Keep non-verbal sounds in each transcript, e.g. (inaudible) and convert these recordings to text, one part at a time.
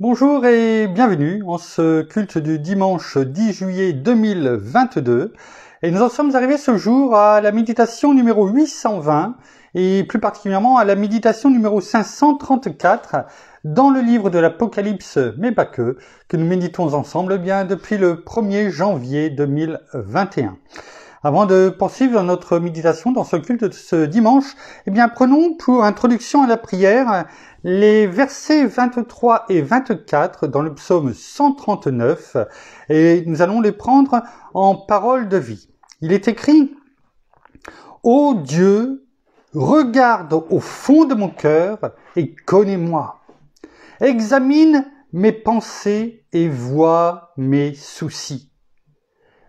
Bonjour et bienvenue en ce culte du dimanche 10 juillet 2022. Et nous en sommes arrivés ce jour à la méditation numéro 820 et plus particulièrement à la méditation numéro 534 dans le livre de l'Apocalypse, mais pas que, que nous méditons ensemble eh bien depuis le 1er janvier 2021. Avant de poursuivre notre méditation dans ce culte de ce dimanche, eh bien, prenons pour introduction à la prière les versets 23 et 24 dans le psaume 139 et nous allons les prendre en parole de vie. Il est écrit Ô Dieu, regarde au fond de mon cœur et connais-moi. Examine mes pensées et vois mes soucis.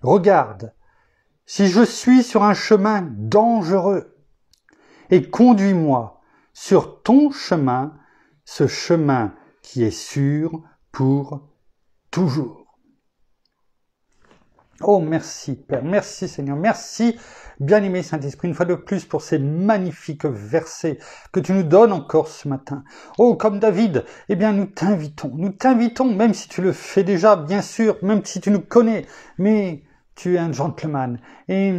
Regarde si je suis sur un chemin dangereux, et conduis-moi sur ton chemin, ce chemin qui est sûr pour toujours. Oh merci Père, merci Seigneur, merci bien-aimé Saint-Esprit, une fois de plus pour ces magnifiques versets que tu nous donnes encore ce matin. Oh comme David, eh bien nous t'invitons, nous t'invitons, même si tu le fais déjà, bien sûr, même si tu nous connais, mais tu es un gentleman et,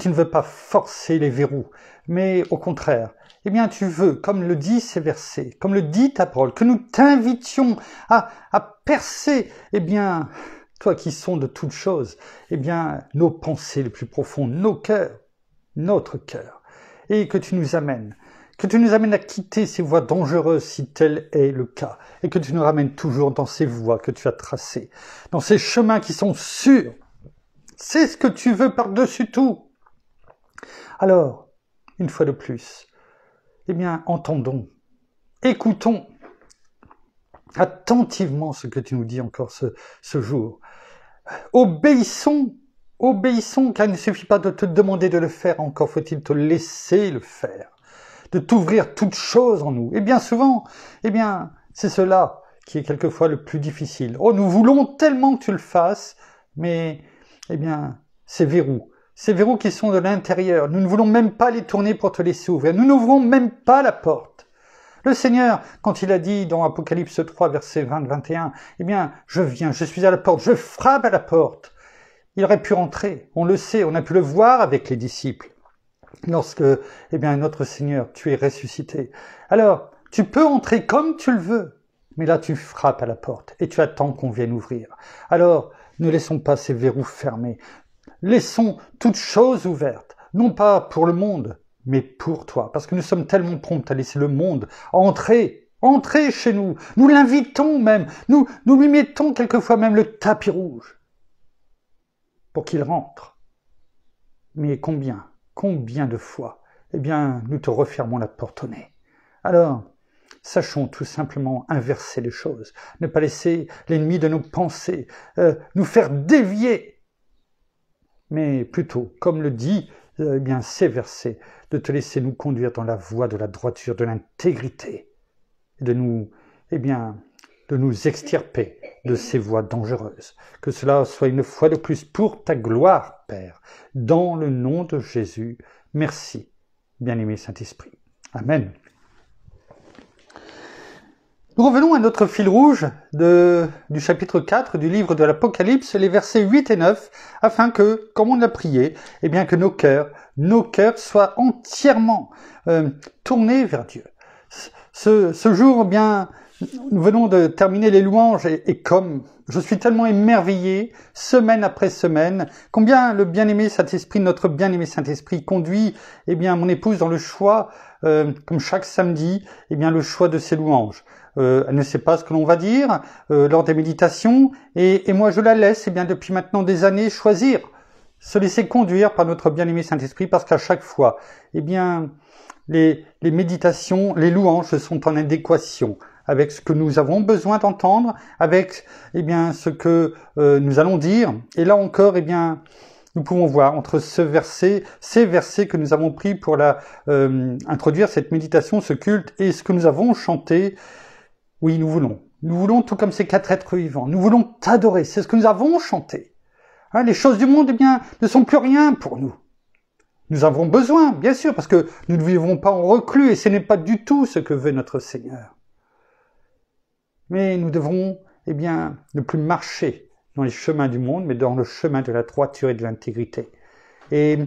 tu ne veux pas forcer les verrous, mais au contraire, eh bien tu veux, comme le dit ces versets, comme le dit ta parole, que nous t'invitions à, percer, eh bien, toi qui sont de toutes choses, eh bien, nos pensées les plus profondes, nos cœurs, notre cœur, et que tu nous amènes, que tu nous amènes à quitter ces voies dangereuses si tel est le cas, et que tu nous ramènes toujours dans ces voies que tu as tracées, dans ces chemins qui sont sûrs, c'est ce que tu veux par-dessus tout. Alors, une fois de plus, eh bien, entendons, écoutons attentivement ce que tu nous dis encore ce, jour. Obéissons, obéissons, car il ne suffit pas de te demander de le faire, encore faut-il te laisser le faire, de t'ouvrir toute chose en nous. Et bien souvent, eh bien, c'est cela qui est quelquefois le plus difficile. Oh, nous voulons tellement que tu le fasses, mais eh bien, ces verrous, ces verrous qui sont de l'intérieur, nous ne voulons même pas les tourner pour te laisser ouvrir, nous n'ouvrons même pas la porte. Le Seigneur, quand il a dit dans Apocalypse 3, verset 20-21, eh bien, je viens, je suis à la porte, je frappe à la porte. Il aurait pu rentrer, on le sait, on a pu le voir avec les disciples, lorsque, eh bien, notre Seigneur, tu es ressuscité. Alors, tu peux entrer comme tu le veux, mais là tu frappes à la porte et tu attends qu'on vienne ouvrir. Alors, ne laissons pas ces verrous fermés. Laissons toutes choses ouvertes, non pas pour le monde, mais pour toi. Parce que nous sommes tellement prompts à laisser le monde entrer, entrer chez nous. Nous l'invitons même, nous, nous lui mettons quelquefois même le tapis rouge pour qu'il rentre. Mais combien, combien de fois, eh bien, nous te refermons la porte au nez. Alors, Sachons tout simplement inverser les choses, ne pas laisser l'ennemi de nos pensées euh, nous faire dévier, mais plutôt, comme le dit euh, eh bien ces versets, de te laisser nous conduire dans la voie de la droiture, de l'intégrité, de nous, eh bien, de nous extirper de ces voies dangereuses. Que cela soit une fois de plus pour ta gloire, Père, dans le nom de Jésus. Merci, bien-aimé Saint-Esprit. Amen. Nous revenons à notre fil rouge du chapitre 4 du livre de l'Apocalypse, les versets 8 et 9, afin que, comme on l'a prié, eh bien que nos cœurs, nos cœurs soient entièrement euh, tournés vers Dieu. Ce, jour, eh bien, nous venons de terminer les louanges et, comme je suis tellement émerveillé, semaine après semaine, combien le bien-aimé Saint-Esprit, notre bien-aimé Saint-Esprit, conduit, eh bien, mon épouse dans le choix, euh, comme chaque samedi, eh bien, le choix de ses louanges. Euh, elle ne sait pas ce que l'on va dire euh, lors des méditations, et, moi je la laisse, et eh bien depuis maintenant des années, choisir, se laisser conduire par notre bien-aimé Saint-Esprit, parce qu'à chaque fois, eh bien, les, les méditations, les louanges sont en adéquation avec ce que nous avons besoin d'entendre, avec eh bien ce que euh, nous allons dire. Et là encore, eh bien, nous pouvons voir entre ce verset, ces versets que nous avons pris pour la, introduire cette méditation, ce culte, et ce que nous avons chanté, oui, nous voulons. Nous voulons tout comme ces quatre êtres vivants. Nous voulons t'adorer. C'est ce que nous avons chanté. Hein, les choses du monde, eh bien, ne sont plus rien pour nous. Nous avons besoin, bien sûr, parce que nous ne vivons pas en reclus et ce n'est pas du tout ce que veut notre Seigneur. Mais nous devons, eh bien, ne plus marcher dans les chemins du monde, mais dans le chemin de la droiture et de l'intégrité. Et,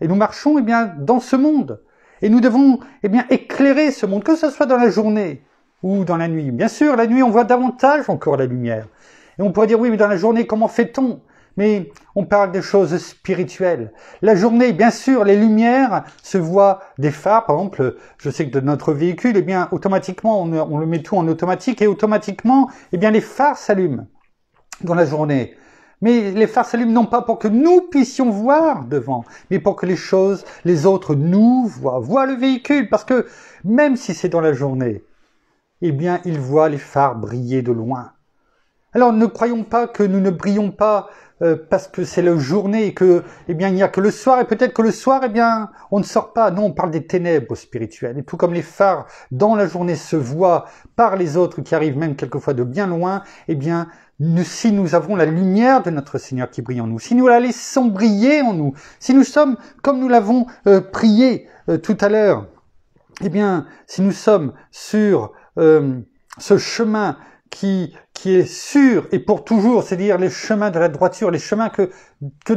et, nous marchons, eh bien, dans ce monde. Et nous devons, eh bien, éclairer ce monde, que ce soit dans la journée, ou dans la nuit. Bien sûr, la nuit, on voit davantage encore la lumière. Et on pourrait dire, oui, mais dans la journée, comment fait-on Mais on parle des choses spirituelles. La journée, bien sûr, les lumières se voient des phares. Par exemple, je sais que de notre véhicule, eh bien, automatiquement, on, le met tout en automatique et automatiquement, eh bien, les phares s'allument dans la journée. Mais les phares s'allument non pas pour que nous puissions voir devant, mais pour que les choses, les autres nous voient, voient le véhicule. Parce que même si c'est dans la journée, eh bien, il voient les phares briller de loin. Alors ne croyons pas que nous ne brillons pas euh, parce que c'est la journée et que eh bien il n'y a que le soir et peut-être que le soir eh bien on ne sort pas. Non, on parle des ténèbres spirituelles et tout comme les phares dans la journée se voient par les autres qui arrivent même quelquefois de bien loin, eh bien si nous avons la lumière de notre Seigneur qui brille en nous, si nous la laissons briller en nous, si nous sommes comme nous l'avons euh, prié euh, tout à l'heure, eh bien si nous sommes sur euh, ce chemin qui, qui est sûr et pour toujours, c'est-à-dire les chemins de la droiture, les chemins que,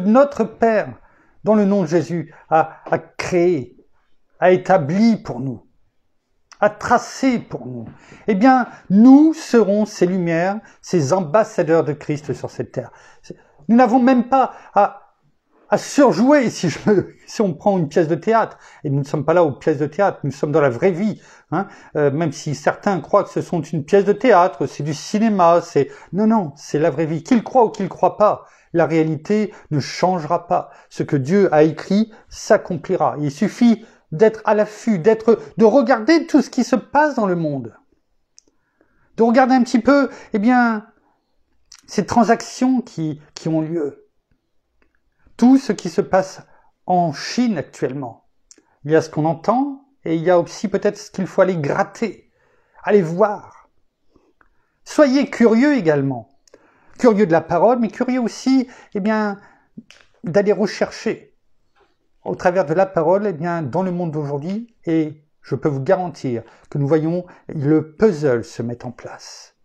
notre Père, dans le nom de Jésus, a, créé, a établi pour nous, a tracé pour nous, eh bien, nous serons ces lumières, ces ambassadeurs de Christ sur cette terre. Nous n'avons même pas à, surjouer si, je, (laughs) si on prend une pièce de théâtre. Et nous ne sommes pas là aux pièces de théâtre, nous sommes dans la vraie vie, Hein. Euh, même si certains croient que ce sont une pièce de théâtre, c'est du cinéma, c'est... Non, non, c'est la vraie vie. Qu'ils croient ou qu'ils croient pas, la réalité ne changera pas. Ce que Dieu a écrit s'accomplira. Il suffit d'être à l'affût, de regarder tout ce qui se passe dans le monde. De regarder un petit peu, eh bien, ces transactions qui, qui ont lieu. Tout ce qui se passe en Chine actuellement. Il y a ce qu'on entend, et il y a aussi peut-être ce qu'il faut aller gratter, aller voir. Soyez curieux également. Curieux de la parole, mais curieux aussi, eh bien, d'aller rechercher au travers de la parole, eh bien, dans le monde d'aujourd'hui. Et je peux vous garantir que nous voyons le puzzle se mettre en place.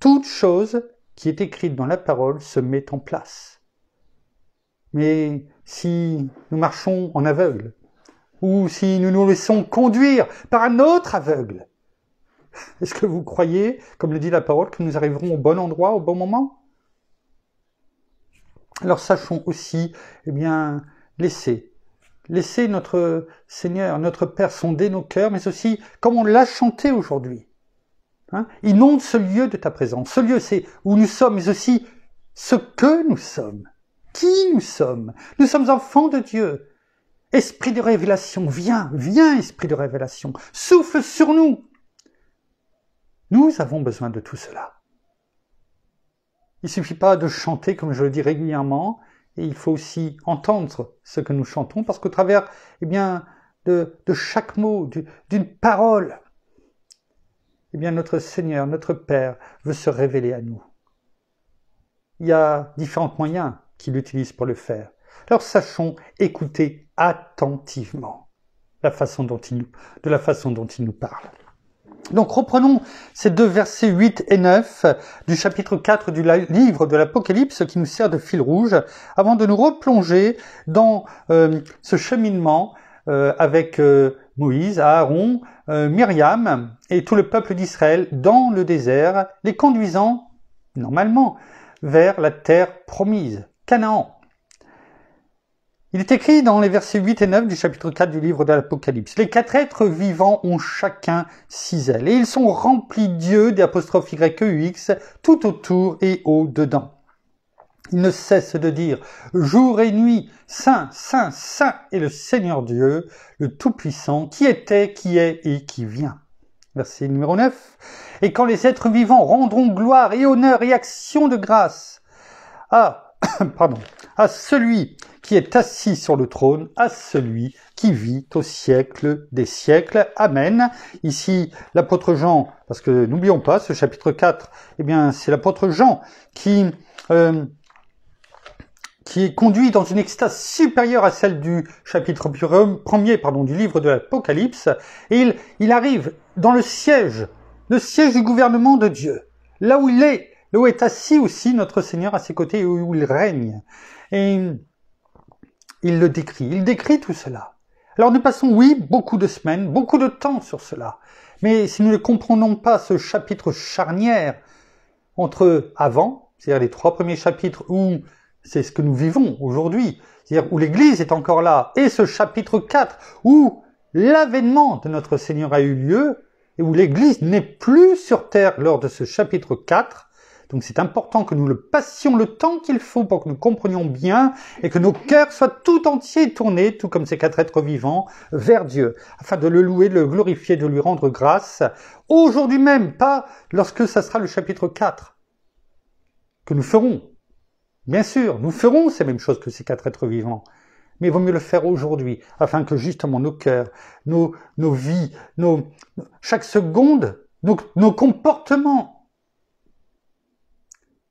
Toute chose qui est écrite dans la parole se met en place. Mais si nous marchons en aveugle, ou si nous nous laissons conduire par un autre aveugle. Est-ce que vous croyez, comme le dit la parole, que nous arriverons au bon endroit au bon moment Alors sachons aussi, eh bien, laisser. Laisser notre Seigneur, notre Père sonder nos cœurs, mais aussi, comme on l'a chanté aujourd'hui, hein, inonde ce lieu de ta présence. Ce lieu, c'est où nous sommes, mais aussi ce que nous sommes, qui nous sommes. Nous sommes enfants de Dieu. Esprit de révélation, viens, viens, esprit de révélation, souffle sur nous. Nous avons besoin de tout cela. Il suffit pas de chanter, comme je le dis régulièrement, et il faut aussi entendre ce que nous chantons, parce qu'au travers, eh bien, de, chaque mot, d'une parole, eh bien, notre Seigneur, notre Père veut se révéler à nous. Il y a différents moyens qu'il utilise pour le faire. Alors sachons écouter attentivement la façon dont il nous, de la façon dont il nous parle. Donc reprenons ces deux versets 8 et 9 du chapitre 4 du livre de l'Apocalypse qui nous sert de fil rouge avant de nous replonger dans euh, ce cheminement euh, avec euh, Moïse, Aaron, Myriam et tout le peuple d'Israël dans le désert, les conduisant normalement vers la terre promise, Canaan. Il est écrit dans les versets 8 et 9 du chapitre 4 du livre de l'Apocalypse. Les quatre êtres vivants ont chacun six ailes et ils sont remplis Dieu d'apostrophe e, x, tout autour et au-dedans. Ils ne cessent de dire jour et nuit, Saint, Saint, Saint est le Seigneur Dieu, le Tout-Puissant, qui était, qui est et qui vient. Verset numéro 9. Et quand les êtres vivants rendront gloire et honneur et action de grâce à (coughs) pardon, à celui qui est assis sur le trône, à celui qui vit au siècle des siècles. Amen. Ici, l'apôtre Jean, parce que n'oublions pas, ce chapitre 4, eh bien, c'est l'apôtre Jean qui, euh, qui est conduit dans une extase supérieure à celle du chapitre premier, pardon, du livre de l'Apocalypse. Et il, il arrive dans le siège, le siège du gouvernement de Dieu, là où il est, là où est assis aussi notre Seigneur à ses côtés où il règne. Et il le décrit, il décrit tout cela. Alors nous passons, oui, beaucoup de semaines, beaucoup de temps sur cela. Mais si nous ne comprenons pas ce chapitre charnière entre avant, c'est-à-dire les trois premiers chapitres où c'est ce que nous vivons aujourd'hui, c'est-à-dire où l'Église est encore là, et ce chapitre 4 où l'avènement de notre Seigneur a eu lieu, et où l'Église n'est plus sur terre lors de ce chapitre 4, donc c'est important que nous le passions le temps qu'il faut pour que nous comprenions bien et que nos cœurs soient tout entiers tournés, tout comme ces quatre êtres vivants, vers Dieu, afin de le louer, de le glorifier, de lui rendre grâce, aujourd'hui même, pas lorsque ça sera le chapitre 4, que nous ferons. Bien sûr, nous ferons ces mêmes choses que ces quatre êtres vivants, mais il vaut mieux le faire aujourd'hui, afin que justement nos cœurs, nos, nos vies, nos, chaque seconde, nos, nos comportements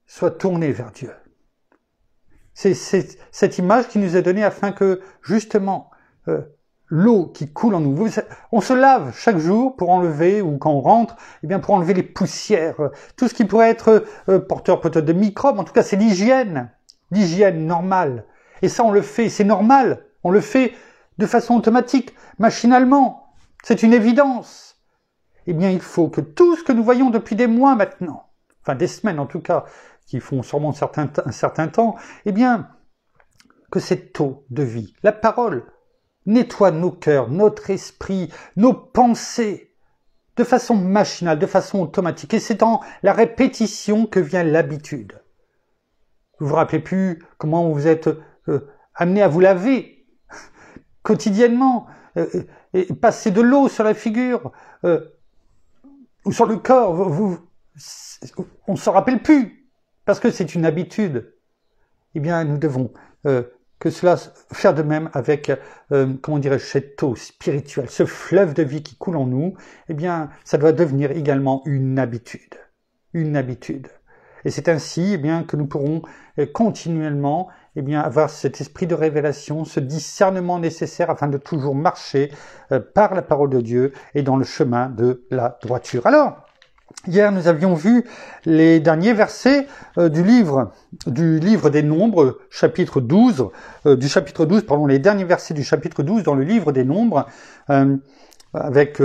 soit tourné vers Dieu. C'est cette image qui nous est donnée afin que justement euh, l'eau qui coule en nous, on se lave chaque jour pour enlever ou quand on rentre, eh bien pour enlever les poussières, euh, tout ce qui pourrait être euh, porteur peut-être de microbes. En tout cas, c'est l'hygiène, l'hygiène normale. Et ça, on le fait, c'est normal. On le fait de façon automatique, machinalement. C'est une évidence. Eh bien, il faut que tout ce que nous voyons depuis des mois maintenant, enfin des semaines en tout cas, qui font sûrement un certain, temps, eh bien, que cette eau de vie, la parole, nettoie nos cœurs, notre esprit, nos pensées, de façon machinale, de façon automatique. Et c'est en la répétition que vient l'habitude. Vous vous rappelez plus comment vous êtes euh, amené à vous laver quotidiennement, euh, et passer de l'eau sur la figure euh, ou sur le corps. Vous, ne on s'en rappelle plus parce que c'est une habitude, eh bien, nous devons euh, que cela faire de même avec, euh, comment dirais-je, cette eau spirituelle, ce fleuve de vie qui coule en nous, eh bien, ça doit devenir également une habitude, une habitude. Et c'est ainsi, eh bien, que nous pourrons euh, continuellement, eh bien, avoir cet esprit de révélation, ce discernement nécessaire afin de toujours marcher par la parole de Dieu et dans le chemin de la droiture. Alors, Hier, nous avions vu les derniers versets euh, du livre, du livre des Nombres, chapitre 12, euh, du chapitre 12, pardon, les derniers versets du chapitre 12 dans le livre des Nombres, euh, avec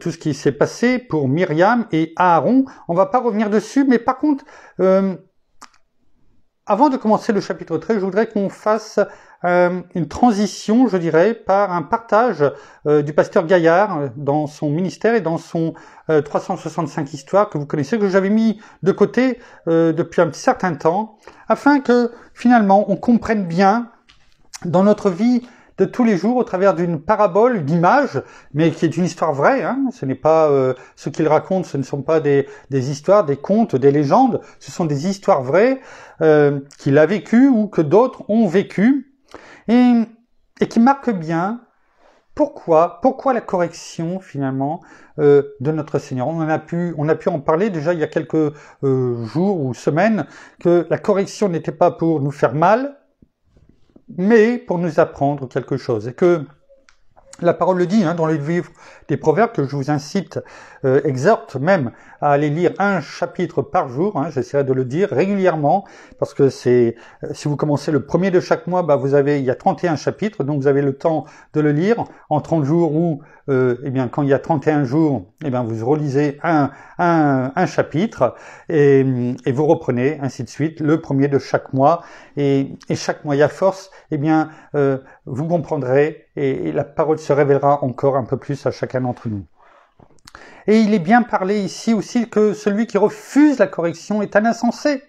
tout ce qui s'est passé pour Myriam et Aaron. On va pas revenir dessus, mais par contre, avant de commencer le chapitre 13, je voudrais qu'on fasse euh, une transition, je dirais, par un partage euh, du pasteur Gaillard euh, dans son ministère et dans son 365 histoires que vous connaissez, que j'avais mis de côté depuis un certain temps, afin que finalement on comprenne bien dans notre vie de tous les jours au travers d'une parabole, d'image, mais qui est une histoire vraie. Hein. Ce n'est pas ce qu'il raconte, ce ne sont pas des, histoires, des contes, des légendes. Ce sont des histoires vraies qu'il a vécues ou que d'autres ont vécues. Et, qui marque bien pourquoi, pourquoi la correction finalement euh, de notre Seigneur on, a pu, on a pu en parler déjà il y a quelques euh, jours ou semaines, que la correction n'était pas pour nous faire mal, mais pour nous apprendre quelque chose. Et que la parole le dit hein, dans le livre des Proverbes, que je vous incite, euh, exhorte même à aller lire un chapitre par jour. Hein, j'essaierai de le dire régulièrement parce que c'est euh, si vous commencez le premier de chaque mois, bah vous avez il y a 31 chapitres, donc vous avez le temps de le lire en 30 jours ou euh, eh bien quand il y a 31 jours, eh bien vous relisez un un, un chapitre et, et, vous reprenez ainsi de suite le premier de chaque mois et, et chaque mois à force, eh bien euh, vous comprendrez et la parole se révélera encore un peu plus à chacun d'entre nous. Et il est bien parlé ici aussi que celui qui refuse la correction est un insensé.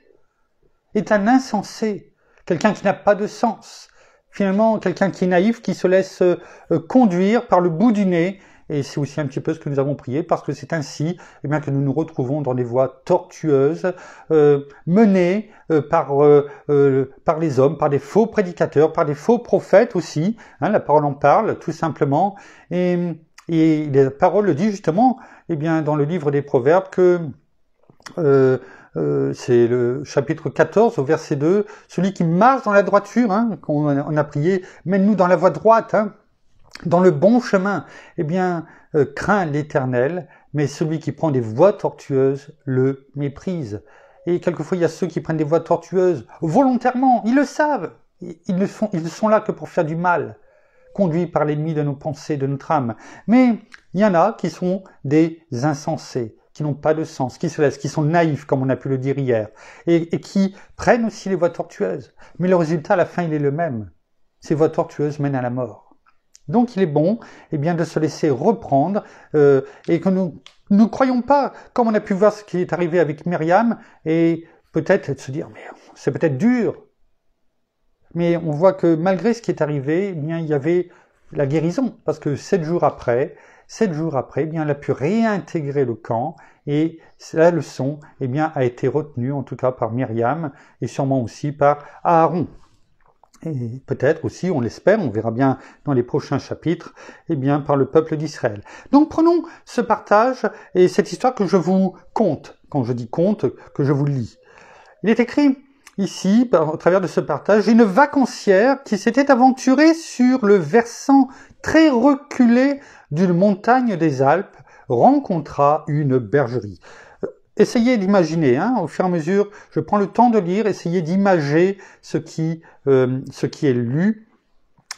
Est un insensé. Quelqu'un qui n'a pas de sens. Finalement, quelqu'un qui est naïf, qui se laisse euh, euh, conduire par le bout du nez. Et c'est aussi un petit peu ce que nous avons prié, parce que c'est ainsi eh bien, que nous nous retrouvons dans des voies tortueuses, euh, menées par, par les hommes, par des faux prédicateurs, par des faux prophètes aussi. Hein, la parole en parle, tout simplement. Et, et la parole le dit justement, eh bien, dans le livre des Proverbes que euh, euh, c'est le chapitre 14 au verset 2, celui qui marche dans la droiture, hein, qu'on on a prié, mène-nous dans la voie droite, hein, dans le bon chemin, eh bien, euh, craint l'Éternel, mais celui qui prend des voies tortueuses le méprise. Et quelquefois, il y a ceux qui prennent des voies tortueuses volontairement, ils le savent, ils, ne sont ils sont là que pour faire du mal conduits par l'ennemi de nos pensées, de notre âme. Mais il y en a qui sont des insensés, qui n'ont pas de sens, qui se laissent, qui sont naïfs, comme on a pu le dire hier, et, qui prennent aussi les voies tortueuses. Mais le résultat, à la fin, il est le même. Ces voies tortueuses mènent à la mort. Donc il est bon eh bien, de se laisser reprendre euh, et que nous ne croyons pas, comme on a pu voir ce qui est arrivé avec Myriam, et peut-être de se dire, mais c'est peut-être dur, mais on voit que malgré ce qui est arrivé, eh bien, il y avait la guérison, parce que sept jours après, sept jours après, eh bien, elle a pu réintégrer le camp, et la leçon eh bien, a été retenue, en tout cas par Myriam, et sûrement aussi par Aaron. Et peut-être aussi, on l'espère, on verra bien dans les prochains chapitres, eh bien, par le peuple d'Israël. Donc prenons ce partage et cette histoire que je vous conte, quand je dis conte, que je vous lis. Il est écrit, ici, au travers de ce partage, une vacancière qui s'était aventurée sur le versant très reculé d'une montagne des Alpes rencontra une bergerie. Euh, essayez d'imaginer, hein, au fur et à mesure, je prends le temps de lire, essayez d'imager ce, qui, euh, est lu,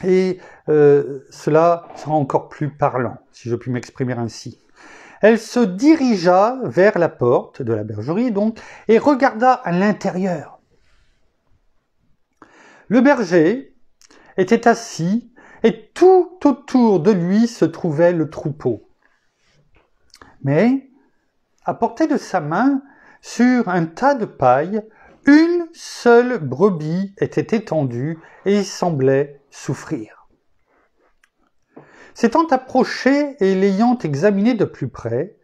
et euh, cela sera encore plus parlant, si je puis m'exprimer ainsi. Elle se dirigea vers la porte de la bergerie, donc, et regarda à l'intérieur. Le berger était assis et tout autour de lui se trouvait le troupeau. Mais, à portée de sa main, sur un tas de paille, une seule brebis était étendue et semblait souffrir. S'étant approchée et l'ayant examinée de plus près,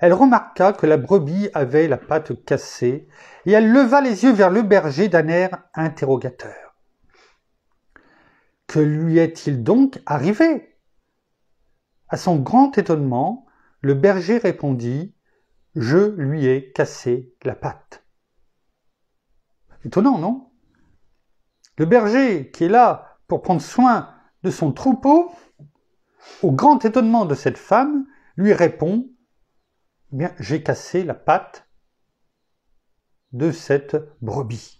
elle remarqua que la brebis avait la patte cassée, et elle leva les yeux vers le berger d'un air interrogateur. Que lui est-il donc arrivé À son grand étonnement, le berger répondit Je lui ai cassé la patte. Étonnant, non Le berger qui est là pour prendre soin de son troupeau, au grand étonnement de cette femme, lui répond eh Bien, j'ai cassé la patte de cette brebis.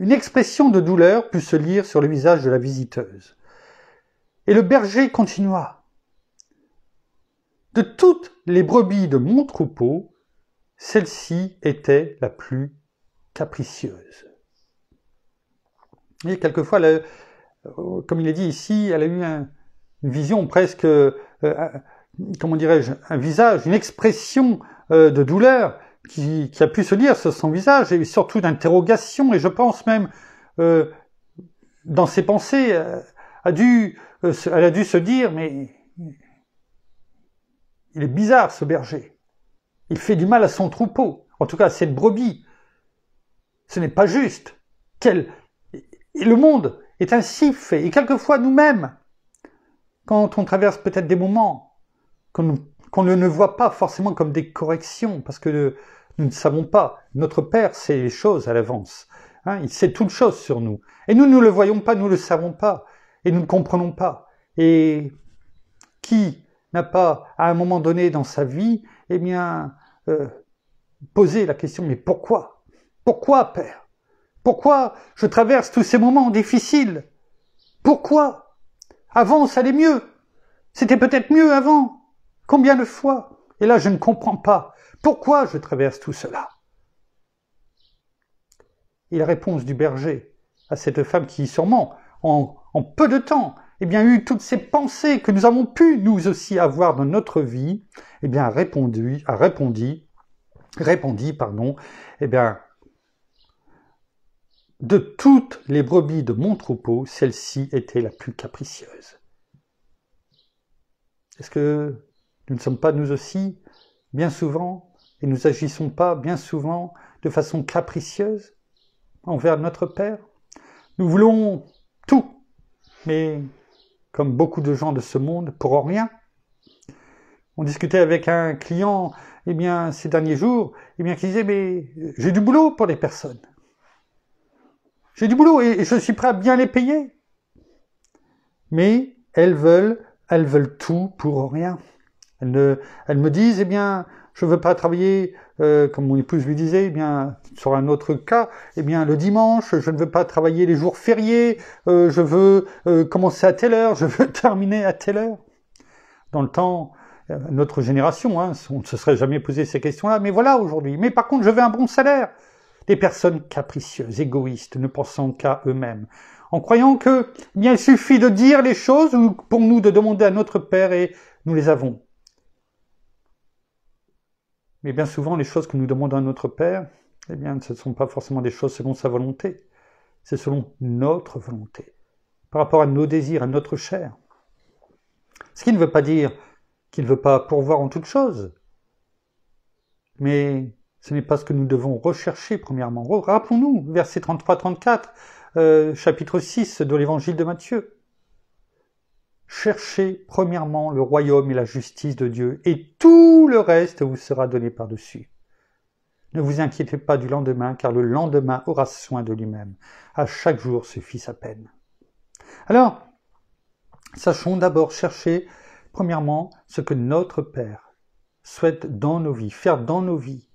Une expression de douleur put se lire sur le visage de la visiteuse. Et le berger continua. De toutes les brebis de mon troupeau, celle-ci était la plus capricieuse. Et quelquefois, euh, comme il est dit ici, elle a eu une vision presque, euh, comment dirais-je, un visage, une expression euh, de douleur qui, a pu se lire sur son visage, et surtout d'interrogation, et je pense même euh, dans ses pensées, euh, a dû, euh, elle a dû se dire, mais il est bizarre ce berger. Il fait du mal à son troupeau, en tout cas à cette brebis. Ce n'est pas juste. Quel... Et le monde est ainsi fait, et quelquefois nous-mêmes, quand on traverse peut-être des moments que nous qu'on ne, le voit pas forcément comme des corrections, parce que nous ne savons pas. Notre Père sait les choses à l'avance. Hein. il sait toutes choses sur nous. Et nous, nous ne le voyons pas, nous ne le savons pas, et nous ne comprenons pas. Et qui n'a pas, à un moment donné dans sa vie, eh bien, euh, posé la question, mais pourquoi Pourquoi, Père Pourquoi je traverse tous ces moments difficiles Pourquoi Avant, ça allait mieux. C'était peut-être mieux avant. Combien de fois Et là, je ne comprends pas. Pourquoi je traverse tout cela Et la réponse du berger à cette femme qui, sûrement, en, peu de temps, eh bien, eu toutes ces pensées que nous avons pu nous aussi avoir dans notre vie, eh bien, a répondu, a répondu, répondit, pardon, eh bien, de toutes les brebis de mon troupeau, celle-ci était la plus capricieuse. Est-ce que nous ne sommes pas nous aussi, bien souvent, et nous agissons pas, bien souvent, de façon capricieuse envers notre Père. Nous voulons tout, mais comme beaucoup de gens de ce monde, pour rien. On discutait avec un client, eh bien, ces derniers jours, eh bien, qui disait, mais j'ai du boulot pour les personnes. J'ai du boulot et, je suis prêt à bien les payer. Mais elles veulent, elles veulent tout pour rien. Elles, me disent, eh bien, je ne veux pas travailler, euh, comme mon épouse lui disait, eh bien, sur un autre cas, eh bien, le dimanche, je ne veux pas travailler les jours fériés, euh, je veux euh, commencer à telle heure, je veux (laughs) terminer à telle heure. Dans le temps, notre génération, hein, on ne se serait jamais posé ces questions-là, mais voilà aujourd'hui. Mais par contre, je veux un bon salaire. Des personnes capricieuses, égoïstes, ne pensant qu'à eux-mêmes, en croyant que eh bien il suffit de dire les choses ou pour nous de demander à notre Père et nous les avons. Mais bien souvent, les choses que nous demandons à notre Père, eh bien, ce ne sont pas forcément des choses selon sa volonté. C'est selon notre volonté, par rapport à nos désirs, à notre chair. Ce qui ne veut pas dire qu'il ne veut pas pourvoir en toutes choses. Mais ce n'est pas ce que nous devons rechercher premièrement. Rappelons-nous, verset 33-34, euh, chapitre 6 de l'évangile de Matthieu. Cherchez premièrement le royaume et la justice de Dieu, et tout le reste vous sera donné par-dessus. Ne vous inquiétez pas du lendemain, car le lendemain aura soin de lui-même. À chaque jour suffit sa peine. Alors, sachons d'abord chercher, premièrement, ce que notre Père souhaite dans nos vies, faire dans nos vies.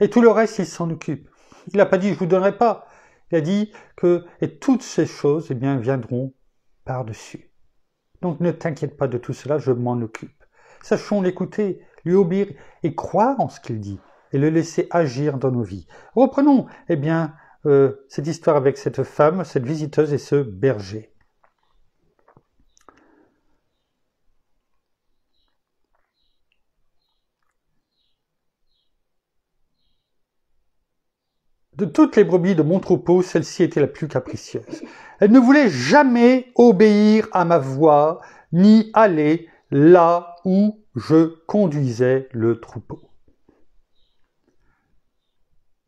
Et tout le reste, il s'en occupe. Il n'a pas dit, je vous donnerai pas. Il a dit que, et toutes ces choses, eh bien, viendront par-dessus. Donc ne t'inquiète pas de tout cela, je m'en occupe. Sachons l'écouter, lui obéir et croire en ce qu'il dit et le laisser agir dans nos vies. Reprenons, eh bien, euh, cette histoire avec cette femme, cette visiteuse et ce berger. toutes les brebis de mon troupeau, celle-ci était la plus capricieuse. Elle ne voulait jamais obéir à ma voix, ni aller là où je conduisais le troupeau.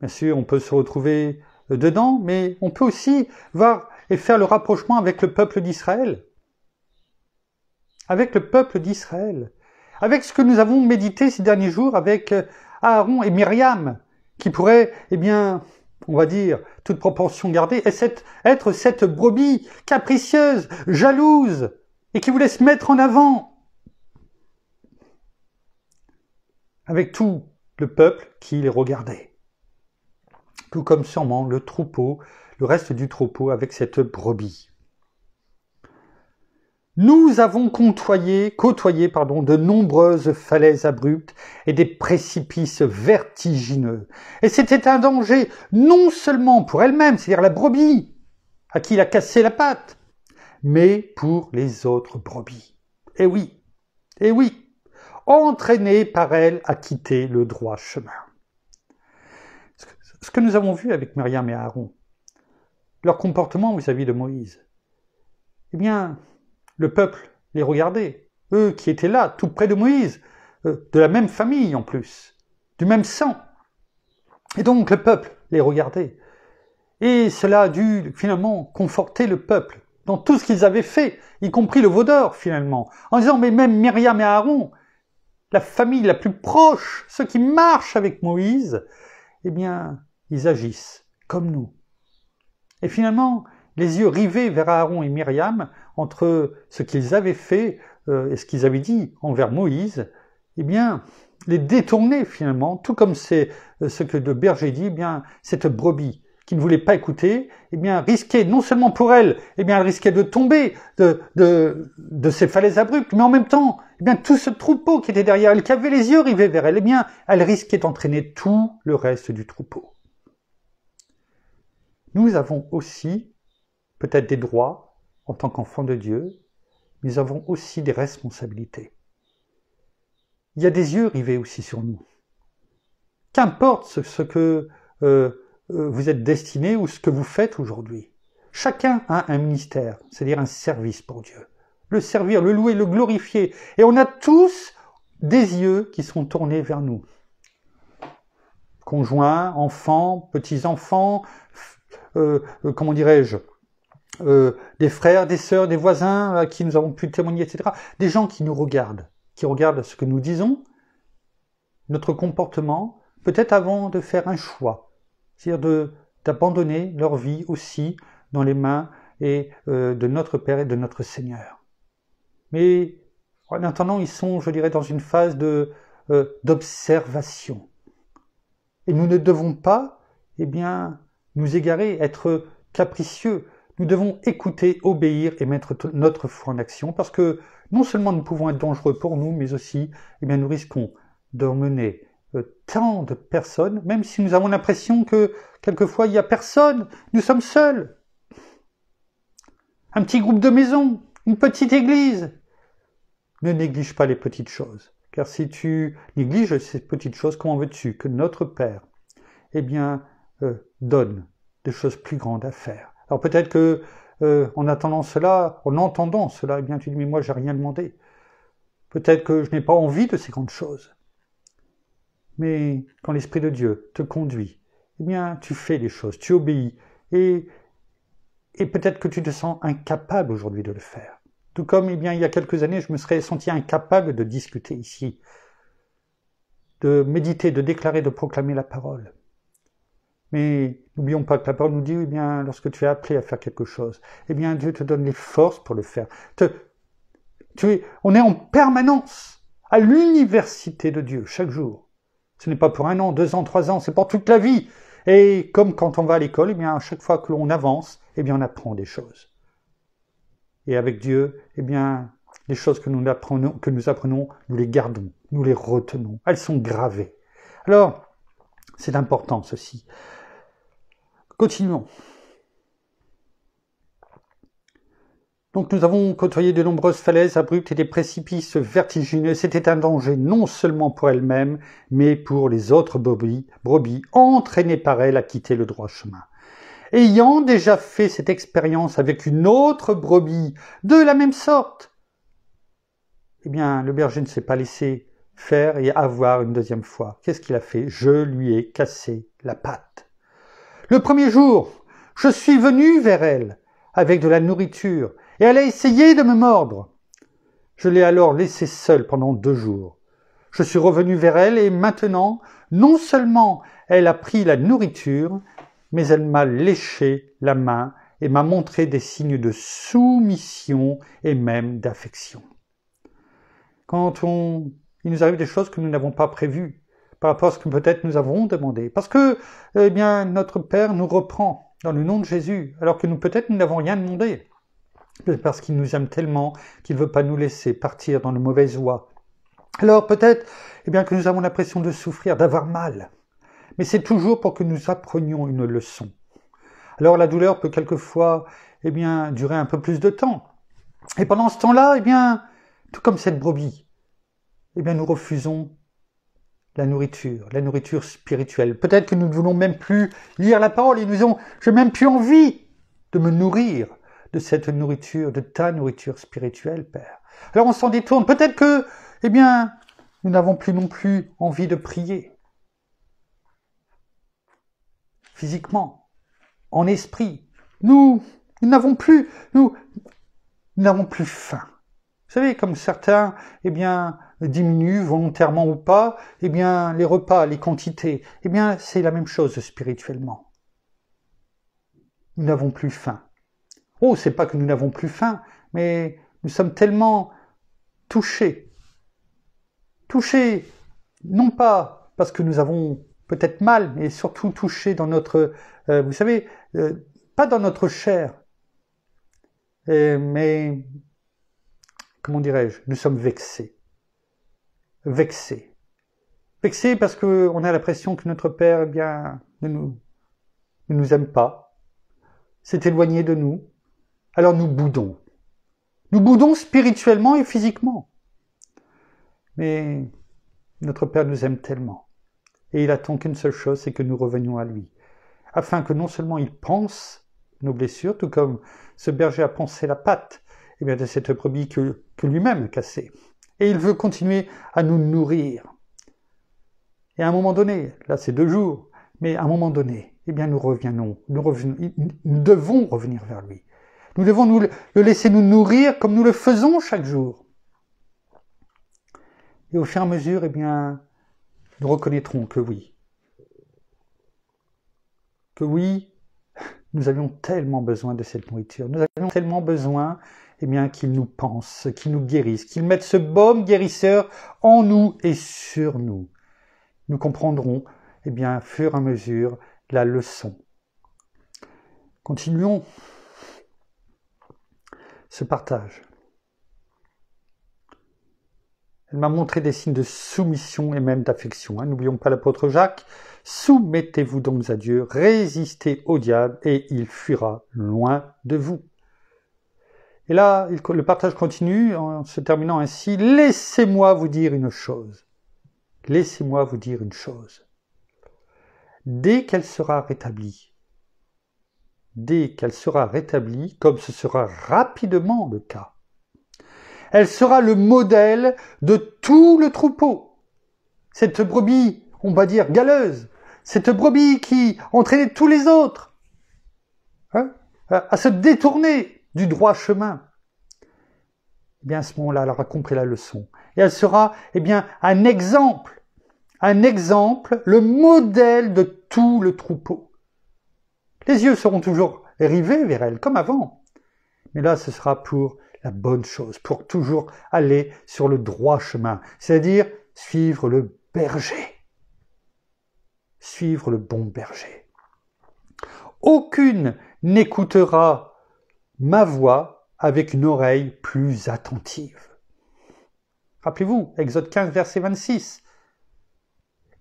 Bien sûr, on peut se retrouver dedans, mais on peut aussi voir et faire le rapprochement avec le peuple d'Israël. Avec le peuple d'Israël. Avec ce que nous avons médité ces derniers jours avec Aaron et Myriam, qui pourraient, eh bien, on va dire, toute proportion gardée, est cette, être cette brebis capricieuse, jalouse, et qui voulait se mettre en avant avec tout le peuple qui les regardait. Tout comme sûrement le troupeau, le reste du troupeau avec cette brebis. Nous avons côtoyé, côtoyé pardon, de nombreuses falaises abruptes et des précipices vertigineux. Et c'était un danger non seulement pour elle-même, c'est-à-dire la brebis, à qui il a cassé la patte, mais pour les autres brebis. Eh oui, eh oui, entraîné par elle à quitter le droit chemin. Ce que nous avons vu avec Myriam et Aaron, leur comportement vis à -vis de Moïse, eh bien, le peuple les regardait, eux qui étaient là, tout près de Moïse, euh, de la même famille en plus, du même sang. Et donc le peuple les regardait. Et cela a dû finalement conforter le peuple dans tout ce qu'ils avaient fait, y compris le veau finalement, en disant mais même Myriam et Aaron, la famille la plus proche, ceux qui marchent avec Moïse, eh bien, ils agissent comme nous. Et finalement, les yeux rivés vers Aaron et Myriam, entre ce qu'ils avaient fait euh, et ce qu'ils avaient dit envers Moïse, eh bien, les détourner finalement, tout comme c'est euh, ce que de berger dit, eh bien, cette brebis qui ne voulait pas écouter, eh bien, risquait non seulement pour elle, eh bien, elle risquait de tomber de, de, de ces falaises abruptes, mais en même temps, eh bien, tout ce troupeau qui était derrière elle, qui avait les yeux rivés vers elle, eh bien, elle risquait d'entraîner tout le reste du troupeau. Nous avons aussi peut-être des droits en tant qu'enfants de Dieu, nous avons aussi des responsabilités. Il y a des yeux rivés aussi sur nous. Qu'importe ce, que euh, euh, vous êtes destiné ou ce que vous faites aujourd'hui. Chacun a un ministère, c'est-à-dire un service pour Dieu. Le servir, le louer, le glorifier. Et on a tous des yeux qui sont tournés vers nous. Conjoints, enfants, petits-enfants, euh, comment dirais-je, euh, des frères, des sœurs, des voisins à euh, qui nous avons pu témoigner, etc. Des gens qui nous regardent, qui regardent ce que nous disons, notre comportement, peut-être avant de faire un choix, c'est-à-dire d'abandonner leur vie aussi dans les mains et euh, de notre Père et de notre Seigneur. Mais en attendant, ils sont, je dirais, dans une phase de d'observation. Et nous ne devons pas, eh bien, nous égarer, être capricieux, nous devons écouter, obéir et mettre notre foi en action parce que non seulement nous pouvons être dangereux pour nous, mais aussi eh bien, nous risquons d'emmener euh, tant de personnes, même si nous avons l'impression que quelquefois il n'y a personne, nous sommes seuls. Un petit groupe de maisons, une petite église. Ne néglige pas les petites choses, car si tu négliges ces petites choses, comment veux-tu que notre Père, eh bien, euh, donne des choses plus grandes à faire alors peut-être que euh, en attendant cela, en entendant cela, eh bien tu dis mais moi j'ai rien demandé. Peut-être que je n'ai pas envie de ces grandes choses. Mais quand l'esprit de Dieu te conduit, eh bien tu fais les choses, tu obéis et et peut-être que tu te sens incapable aujourd'hui de le faire. Tout comme eh bien il y a quelques années, je me serais senti incapable de discuter ici, de méditer, de déclarer, de proclamer la parole. Mais n'oublions pas que la parole nous dit, eh bien, lorsque tu es appelé à faire quelque chose, eh bien, Dieu te donne les forces pour le faire. tu on est en permanence à l'université de Dieu, chaque jour. Ce n'est pas pour un an, deux ans, trois ans, c'est pour toute la vie. Et comme quand on va à l'école, eh bien, à chaque fois que l'on avance, eh bien, on apprend des choses. Et avec Dieu, eh bien, les choses que nous apprenons, que nous apprenons, nous les gardons, nous les retenons. Elles sont gravées. Alors, c'est important ceci. Continuons. Donc nous avons côtoyé de nombreuses falaises abruptes et des précipices vertigineux. C'était un danger non seulement pour elle-même, mais pour les autres brebis, brebis entraînées par elle à quitter le droit chemin. Ayant déjà fait cette expérience avec une autre brebis de la même sorte, eh bien le berger ne s'est pas laissé faire et avoir une deuxième fois. Qu'est-ce qu'il a fait Je lui ai cassé la patte. Le premier jour, je suis venu vers elle avec de la nourriture, et elle a essayé de me mordre. Je l'ai alors laissée seule pendant deux jours. Je suis revenu vers elle, et maintenant, non seulement elle a pris la nourriture, mais elle m'a léché la main et m'a montré des signes de soumission et même d'affection. Quand on... il nous arrive des choses que nous n'avons pas prévues, par rapport à ce que peut-être nous avons demandé. Parce que, eh bien, notre Père nous reprend dans le nom de Jésus, alors que nous peut-être nous n'avons rien demandé. Parce qu'il nous aime tellement qu'il ne veut pas nous laisser partir dans de mauvaises voies. Alors peut-être, eh bien, que nous avons l'impression de souffrir, d'avoir mal. Mais c'est toujours pour que nous apprenions une leçon. Alors la douleur peut quelquefois, eh bien, durer un peu plus de temps. Et pendant ce temps-là, eh bien, tout comme cette brebis, eh bien, nous refusons la nourriture, la nourriture spirituelle. Peut-être que nous ne voulons même plus lire la parole et nous disons, je n'ai même plus envie de me nourrir de cette nourriture, de ta nourriture spirituelle, Père. Alors on s'en détourne. Peut-être que, eh bien, nous n'avons plus non plus envie de prier. Physiquement, en esprit. Nous, nous n'avons plus, nous, nous n'avons plus faim. Vous savez, comme certains, eh bien, diminue volontairement ou pas, eh bien, les repas, les quantités, eh bien, c'est la même chose spirituellement. Nous n'avons plus faim. Oh, c'est pas que nous n'avons plus faim, mais nous sommes tellement touchés. Touchés, non pas parce que nous avons peut-être mal, mais surtout touchés dans notre, euh, vous savez, euh, pas dans notre chair, euh, mais, comment dirais-je, nous sommes vexés. Vexé, vexé parce qu'on a l'impression que notre Père, eh bien, ne nous, aime pas, s'est éloigné de nous. Alors nous boudons. Nous boudons spirituellement et physiquement. Mais notre Père nous aime tellement. Et il attend qu'une seule chose, c'est que nous revenions à lui. Afin que non seulement il pense nos blessures, tout comme ce berger a pensé la patte eh bien, de cette brebis que, que lui-même cassée, et il veut continuer à nous nourrir. Et à un moment donné, là c'est deux jours, mais à un moment donné, eh bien nous reviendrons, nous devons revenir vers lui. Nous devons nous le laisser nous nourrir comme nous le faisons chaque jour. Et au fur et à mesure, eh bien, nous reconnaîtrons que oui. Que oui, nous avions tellement besoin de cette nourriture. Nous avions tellement besoin eh bien, qu'il nous pense, qu'il nous guérisse, qu'il mette ce baume guérisseur en nous et sur nous. Nous comprendrons, et eh bien, fur et à mesure, la leçon. Continuons ce partage. Elle m'a montré des signes de soumission et même d'affection. Hein. N'oublions pas l'apôtre Jacques. Soumettez-vous donc à Dieu, résistez au diable et il fuira loin de vous. Et là, le partage continue en se terminant ainsi. Laissez-moi vous dire une chose. Laissez-moi vous dire une chose. Dès qu'elle sera rétablie, dès qu'elle sera rétablie, comme ce sera rapidement le cas, elle sera le modèle de tout le troupeau. Cette brebis, on va dire galeuse, cette brebis qui entraînait tous les autres hein, à se détourner du droit chemin. Eh bien, à ce moment-là, elle aura compris la leçon. Et elle sera, eh bien, un exemple, un exemple, le modèle de tout le troupeau. Les yeux seront toujours rivés vers elle, comme avant. Mais là, ce sera pour la bonne chose, pour toujours aller sur le droit chemin, c'est-à-dire suivre le berger. Suivre le bon berger. Aucune n'écoutera ma voix avec une oreille plus attentive. Rappelez-vous, Exode 15, verset 26.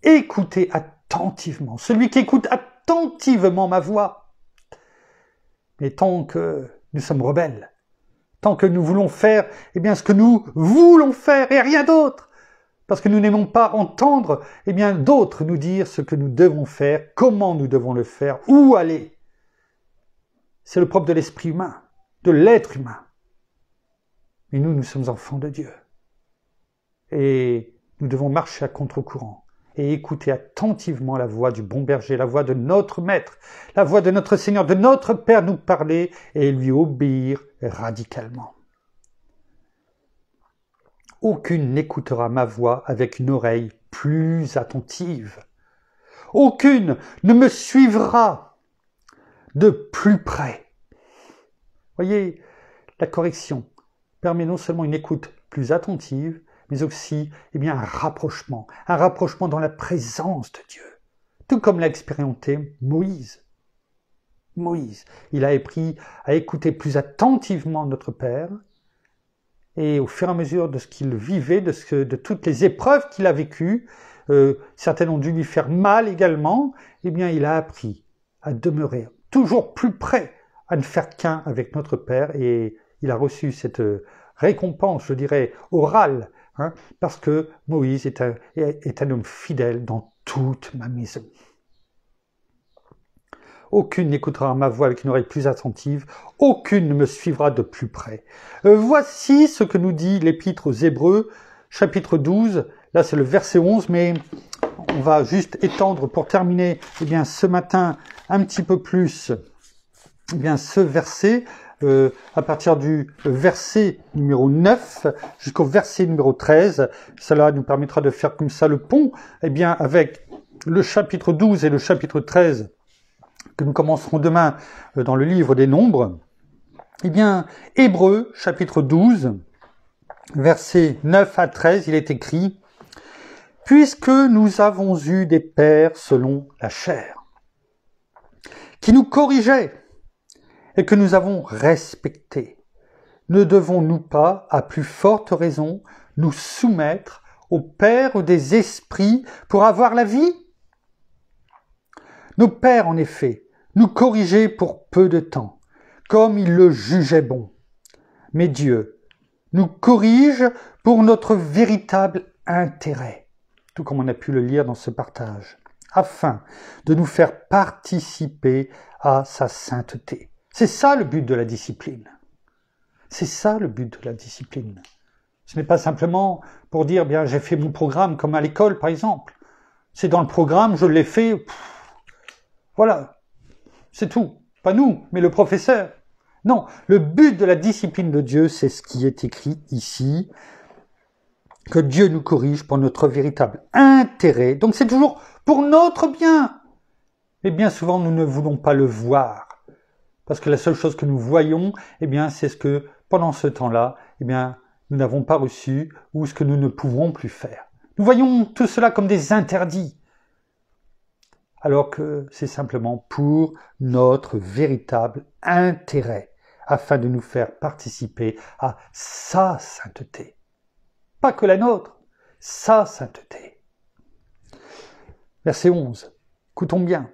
Écoutez attentivement, celui qui écoute attentivement ma voix. Mais tant que nous sommes rebelles, tant que nous voulons faire eh bien, ce que nous voulons faire et rien d'autre, parce que nous n'aimons pas entendre eh bien, d'autres nous dire ce que nous devons faire, comment nous devons le faire, où aller. C'est le propre de l'esprit humain de l'être humain. Mais nous, nous sommes enfants de Dieu. Et nous devons marcher à contre-courant et écouter attentivement la voix du bon berger, la voix de notre Maître, la voix de notre Seigneur, de notre Père nous parler et lui obéir radicalement. Aucune n'écoutera ma voix avec une oreille plus attentive. Aucune ne me suivra de plus près. Voyez, la correction permet non seulement une écoute plus attentive, mais aussi eh bien, un rapprochement, un rapprochement dans la présence de Dieu, tout comme l'a expérimenté Moïse. Moïse, il a appris à écouter plus attentivement notre Père, et au fur et à mesure de ce qu'il vivait, de, ce, de toutes les épreuves qu'il a vécues, euh, certaines ont dû lui faire mal également, eh bien il a appris à demeurer toujours plus près à ne faire qu'un avec notre Père et il a reçu cette euh, récompense, je dirais, orale, hein, parce que Moïse est un, homme fidèle dans toute ma maison. Aucune n'écoutera ma voix avec une oreille plus attentive, aucune ne me suivra de plus près. Euh, voici ce que nous dit l'épître aux Hébreux, chapitre 12, là c'est le verset 11, mais on va juste étendre pour terminer eh bien, ce matin un petit peu plus eh bien, ce verset, euh, à partir du verset numéro 9 jusqu'au verset numéro 13, cela nous permettra de faire comme ça le pont, eh bien, avec le chapitre 12 et le chapitre 13 que nous commencerons demain euh, dans le livre des Nombres. Eh bien, Hébreu, chapitre 12, verset 9 à 13, il est écrit Puisque nous avons eu des pères selon la chair, qui nous corrigeaient et que nous avons respecté, ne devons-nous pas, à plus forte raison, nous soumettre au Père des esprits pour avoir la vie Nos pères, en effet, nous corrigeaient pour peu de temps, comme ils le jugeaient bon. Mais Dieu nous corrige pour notre véritable intérêt, tout comme on a pu le lire dans ce partage, afin de nous faire participer à sa sainteté. C'est ça le but de la discipline. C'est ça le but de la discipline. Ce n'est pas simplement pour dire, eh bien, j'ai fait mon programme comme à l'école, par exemple. C'est dans le programme, je l'ai fait. voilà. C'est tout. Pas nous, mais le professeur. Non, le but de la discipline de Dieu, c'est ce qui est écrit ici. Que Dieu nous corrige pour notre véritable intérêt. Donc c'est toujours pour notre bien. Et bien souvent, nous ne voulons pas le voir. Parce que la seule chose que nous voyons, eh bien, c'est ce que pendant ce temps-là, eh bien, nous n'avons pas reçu ou ce que nous ne pouvons plus faire. Nous voyons tout cela comme des interdits, alors que c'est simplement pour notre véritable intérêt, afin de nous faire participer à sa sainteté. Pas que la nôtre, sa sainteté. Verset 11. Écoutons bien.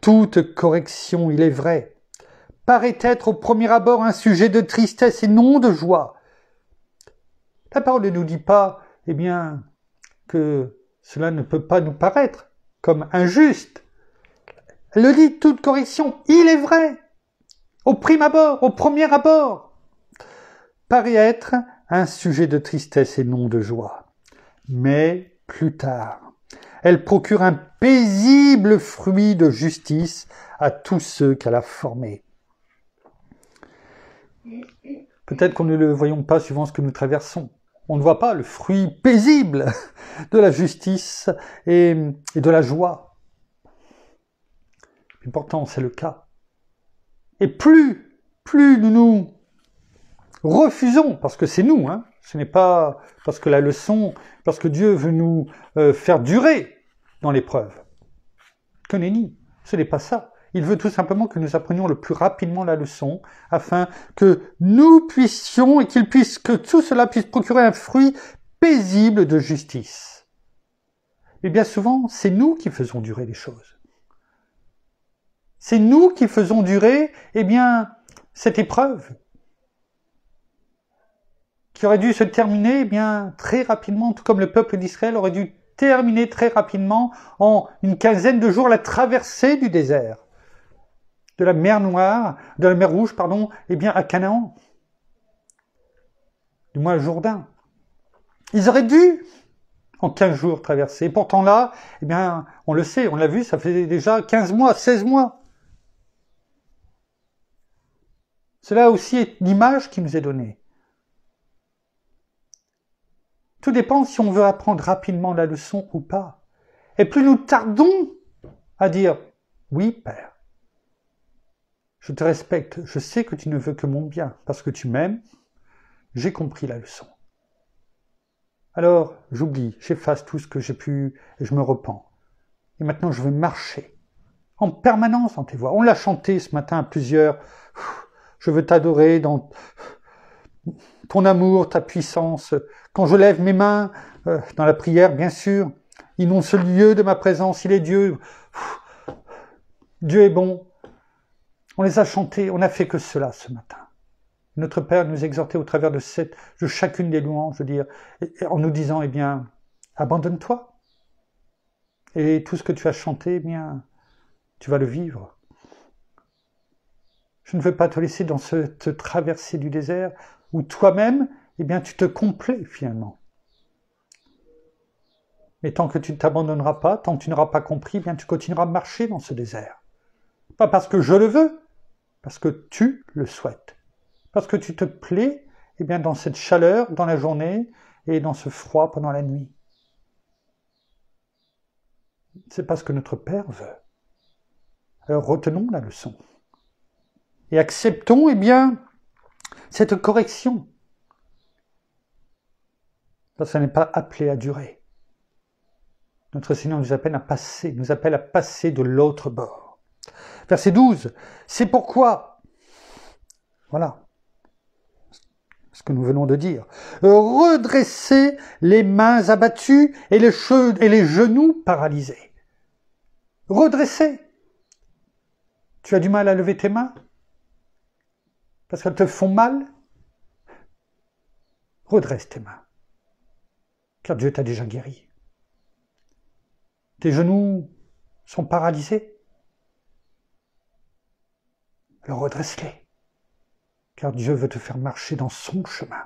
Toute correction, il est vrai, paraît être au premier abord un sujet de tristesse et non de joie. La parole ne nous dit pas, eh bien, que cela ne peut pas nous paraître comme injuste. Elle le dit toute correction, il est vrai, au prime abord, au premier abord, paraît être un sujet de tristesse et non de joie. Mais plus tard, elle procure un paisible fruit de justice à tous ceux qu'elle a formés. Peut-être qu'on ne le voyons pas suivant ce que nous traversons. On ne voit pas le fruit paisible (laughs) de la justice et, de la joie. Mais pourtant, c'est le cas. Et plus, plus nous nous refusons, parce que c'est nous, hein, ce n'est pas parce que la leçon, parce que Dieu veut nous euh, faire durer dans l'épreuve. Que nenni, ce n'est pas ça. Il veut tout simplement que nous apprenions le plus rapidement la leçon, afin que nous puissions et qu'il puisse, que tout cela puisse procurer un fruit paisible de justice. Et bien souvent, c'est nous qui faisons durer les choses. C'est nous qui faisons durer, eh bien, cette épreuve qui aurait dû se terminer, eh bien, très rapidement, tout comme le peuple d'Israël aurait dû terminer très rapidement en une quinzaine de jours la traversée du désert de la mer Noire, de la mer Rouge, pardon, eh bien à Canaan, du moins à Jourdain. Ils auraient dû en 15 jours traverser. Et pourtant là, eh bien, on le sait, on l'a vu, ça fait déjà 15 mois, 16 mois. Cela aussi est l'image qui nous est donnée. Tout dépend si on veut apprendre rapidement la leçon ou pas. Et plus nous tardons à dire oui, Père, je te respecte, je sais que tu ne veux que mon bien, parce que tu m'aimes. J'ai compris la leçon. Alors, j'oublie, j'efface tout ce que j'ai pu, et je me repens. Et maintenant, je veux marcher. En permanence dans tes voix. On l'a chanté ce matin à plusieurs. Je veux t'adorer dans ton amour, ta puissance. Quand je lève mes mains, euh, dans la prière, bien sûr, n'ont ce lieu de ma présence, il est Dieu. Dieu est bon, on les a chantés, on n'a fait que cela ce matin. Notre Père nous exhortait au travers de, cette, de chacune des louanges, je veux dire, en nous disant, eh bien, abandonne-toi. Et tout ce que tu as chanté, eh bien, tu vas le vivre. Je ne veux pas te laisser dans cette traversée du désert où toi-même, eh bien, tu te complais finalement. Mais tant que tu ne t'abandonneras pas, tant que tu n'auras pas compris, eh bien, tu continueras à marcher dans ce désert. Pas parce que je le veux, parce que tu le souhaites, parce que tu te plais eh bien, dans cette chaleur dans la journée et dans ce froid pendant la nuit. C'est parce que notre Père veut. Alors retenons la leçon et acceptons eh bien, cette correction. Parce que ça n'est pas appelé à durer. Notre Seigneur nous appelle à passer, nous appelle à passer de l'autre bord. Verset 12. C'est pourquoi, voilà ce que nous venons de dire, redresser les mains abattues et les, et les genoux paralysés. Redresser. Tu as du mal à lever tes mains parce qu'elles te font mal. Redresse tes mains, car Dieu t'a déjà guéri. Tes genoux sont paralysés. Le redresse-les, car Dieu veut te faire marcher dans son chemin.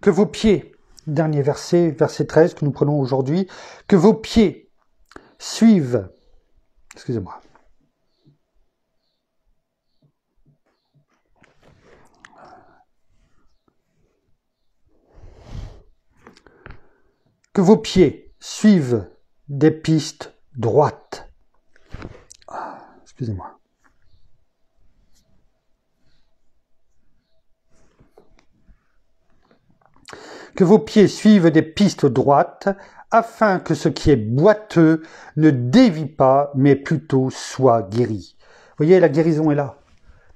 Que vos pieds, dernier verset, verset 13 que nous prenons aujourd'hui, que vos pieds suivent, excusez-moi, que vos pieds suivent des pistes droites. Ah, excusez-moi. Que vos pieds suivent des pistes droites afin que ce qui est boiteux ne dévie pas, mais plutôt soit guéri. Vous voyez, la guérison est là.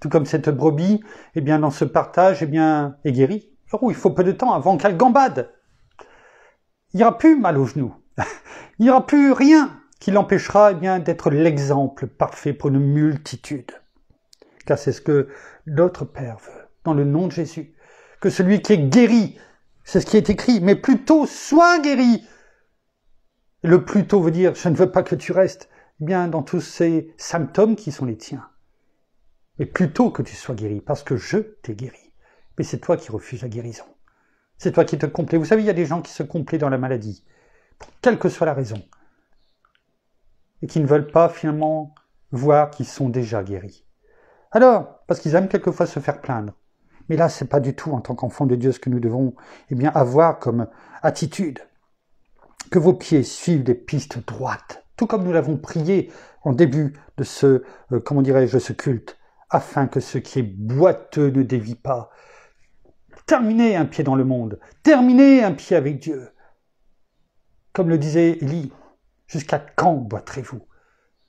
Tout comme cette brebis, eh bien, dans ce partage, eh bien, est guérie. il faut peu de temps avant qu'elle gambade il n'y aura plus mal aux genoux. il n'y aura plus rien qui l'empêchera eh bien d'être l'exemple parfait pour une multitude. Car c'est ce que notre Père veut, dans le nom de Jésus. Que celui qui est guéri, c'est ce qui est écrit, mais plutôt soit guéri. Le plutôt veut dire, je ne veux pas que tu restes eh bien dans tous ces symptômes qui sont les tiens. Mais plutôt que tu sois guéri, parce que je t'ai guéri. Mais c'est toi qui refuses la guérison. C'est toi qui te complais. Vous savez, il y a des gens qui se complaient dans la maladie, pour quelle que soit la raison, et qui ne veulent pas finalement voir qu'ils sont déjà guéris. Alors, parce qu'ils aiment quelquefois se faire plaindre. Mais là, c'est pas du tout en tant qu'enfant de Dieu ce que nous devons eh bien, avoir comme attitude. Que vos pieds suivent des pistes droites, tout comme nous l'avons prié en début de ce, euh, comment dirais-je, ce culte, afin que ce qui est boiteux ne dévie pas, Terminez un pied dans le monde, Terminez un pied avec Dieu. Comme le disait Élie, jusqu'à quand boiterez-vous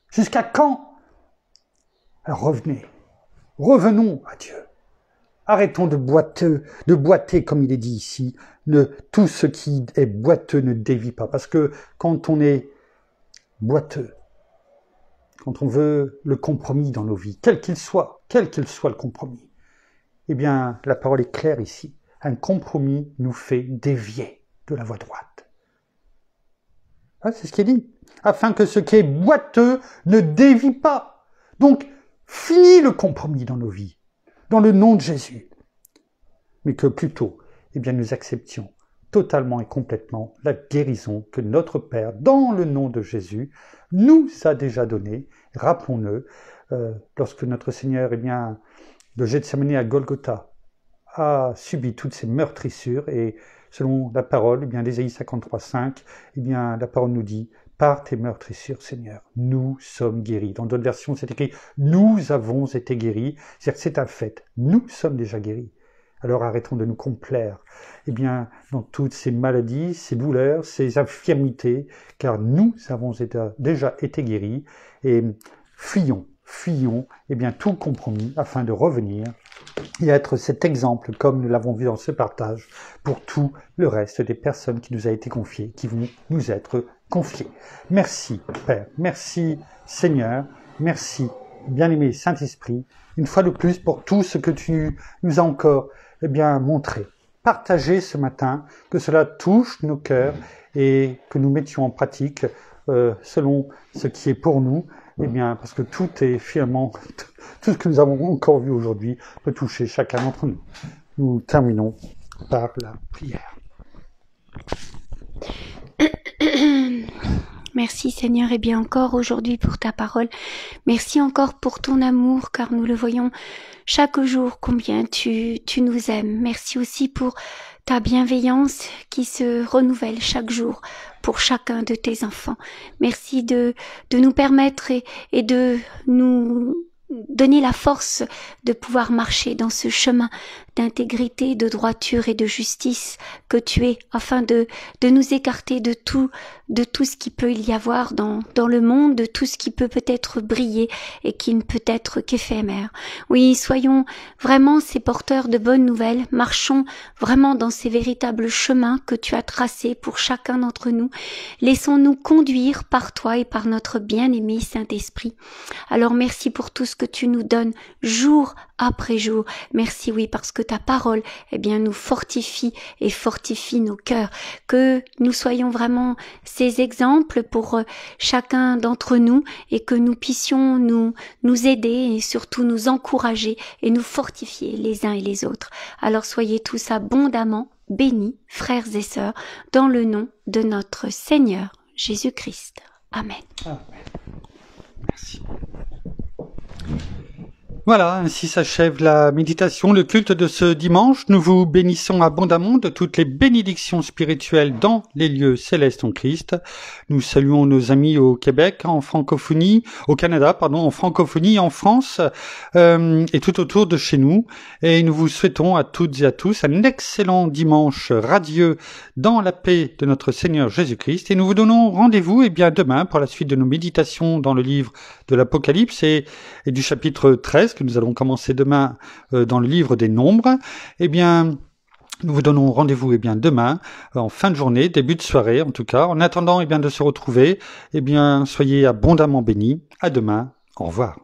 Jusqu'à quand Alors revenez, revenons à Dieu. Arrêtons de, boiteux, de boiter, comme il est dit ici. Ne, tout ce qui est boiteux ne dévie pas. Parce que quand on est boiteux, quand on veut le compromis dans nos vies, quel qu'il soit, quel qu'il soit le compromis, eh bien, la parole est claire ici. Un compromis nous fait dévier de la voie droite. Hein, c'est ce qui est dit. Afin que ce qui est boiteux ne dévie pas. Donc, fini le compromis dans nos vies, dans le nom de Jésus. Mais que plutôt, eh bien, nous acceptions totalement et complètement la guérison que notre Père, dans le nom de Jésus, nous a déjà donnée. Rappelons-le, euh, lorsque notre Seigneur, eh bien, de Gethsemane à Golgotha, a subi toutes ces meurtrissures et selon la parole, eh bien l'Ésaïe 53.5, eh bien la parole nous dit par tes meurtrissures, Seigneur, nous sommes guéris. Dans d'autres versions, c'est écrit nous avons été guéris. C'est-à-dire que c'est un fait. Nous sommes déjà guéris. Alors arrêtons de nous complaire. Eh bien, dans toutes ces maladies, ces douleurs, ces infirmités, car nous avons déjà été guéris et fuyons fuyons et eh bien, tout compromis afin de revenir et être cet exemple, comme nous l'avons vu dans ce partage, pour tout le reste des personnes qui nous a été confiées, qui vont nous être confiées. Merci Père, merci Seigneur, merci bien-aimé Saint-Esprit, une fois de plus pour tout ce que tu nous as encore eh bien, montré. Partagez ce matin, que cela touche nos cœurs et que nous mettions en pratique euh, selon ce qui est pour nous eh bien, parce que tout est finalement, (laughs) tout ce que nous avons encore vu aujourd'hui peut toucher chacun d'entre nous. Nous terminons par la prière. (coughs) Merci Seigneur et bien encore aujourd'hui pour ta parole. Merci encore pour ton amour car nous le voyons chaque jour combien tu, tu nous aimes. Merci aussi pour ta bienveillance qui se renouvelle chaque jour pour chacun de tes enfants. Merci de, de nous permettre et, et de nous donner la force de pouvoir marcher dans ce chemin d'intégrité, de droiture et de justice que tu es, afin de, de nous écarter de tout, de tout ce qui peut y avoir dans, dans le monde, de tout ce qui peut peut-être briller et qui ne peut être qu'éphémère. Oui, soyons vraiment ces porteurs de bonnes nouvelles, marchons vraiment dans ces véritables chemins que tu as tracés pour chacun d'entre nous, laissons-nous conduire par toi et par notre bien-aimé Saint-Esprit. Alors merci pour tout ce que tu nous donnes jour après jour. Merci oui parce que ta parole, eh bien, nous fortifie et fortifie nos cœurs. Que nous soyons vraiment ces exemples pour euh, chacun d'entre nous et que nous puissions nous, nous aider et surtout nous encourager et nous fortifier les uns et les autres. Alors soyez tous abondamment bénis, frères et sœurs, dans le nom de notre Seigneur Jésus-Christ. Amen. Voilà, ainsi s'achève la méditation, le culte de ce dimanche. Nous vous bénissons abondamment de toutes les bénédictions spirituelles dans les lieux célestes en Christ. Nous saluons nos amis au Québec, en francophonie, au Canada, pardon, en francophonie, en France, euh, et tout autour de chez nous. Et nous vous souhaitons à toutes et à tous un excellent dimanche radieux dans la paix de notre Seigneur Jésus-Christ. Et nous vous donnons rendez-vous, eh bien, demain pour la suite de nos méditations dans le livre de l'Apocalypse et, et du chapitre 13 que nous allons commencer demain euh, dans le livre des nombres, eh bien, nous vous donnons rendez-vous eh bien demain euh, en fin de journée, début de soirée en tout cas. En attendant eh bien de se retrouver, eh bien soyez abondamment bénis. À demain. Au revoir.